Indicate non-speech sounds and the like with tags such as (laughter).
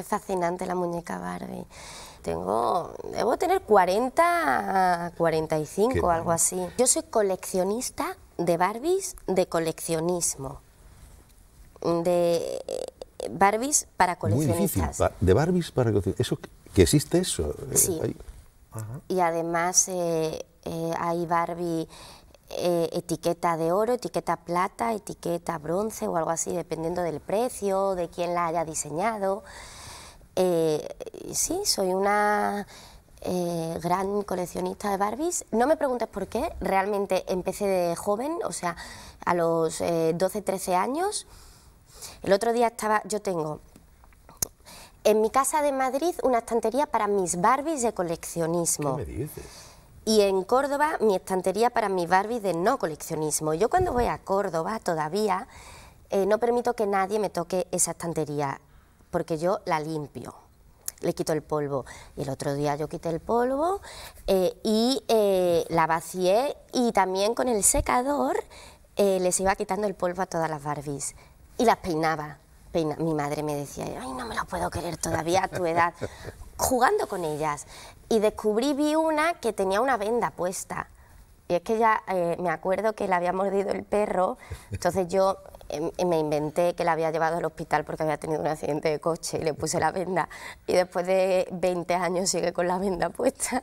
es fascinante la muñeca Barbie. Tengo, debo tener 40, 45, o algo así. Yo soy coleccionista de Barbies de coleccionismo. De eh, Barbies para coleccionistas. De Barbies para coleccionistas. Eso, que existe eso. Eh, sí. Y además eh, hay Barbie etiqueta de oro, etiqueta plata, etiqueta bronce o algo así, dependiendo del precio, de quién la haya diseñado. Eh, sí, soy una eh, gran coleccionista de Barbies. No me preguntes por qué, realmente empecé de joven, o sea, a los 12, eh, 13 años. El otro día estaba, yo tengo en mi casa de Madrid una estantería para mis Barbies de coleccionismo. ¿Qué me dices? Y en Córdoba mi estantería para mis Barbies de no coleccionismo. Yo cuando voy a Córdoba todavía no permito que nadie me toque esa estantería porque yo la limpio, le quito el polvo. Y el otro día yo quité el polvo eh, y eh, la vacié y también con el secador eh, les iba quitando el polvo a todas las Barbies y las peinaba. Mi madre me decía, ay, no me lo puedo querer todavía a tu edad, (laughs) jugando con ellas. Y descubrí, vi una que tenía una venda puesta y es que ya eh, me acuerdo que le había mordido el perro, entonces yo em, em, me inventé que la había llevado al hospital porque había tenido un accidente de coche y le puse la venda. Y después de 20 años sigue con la venda puesta.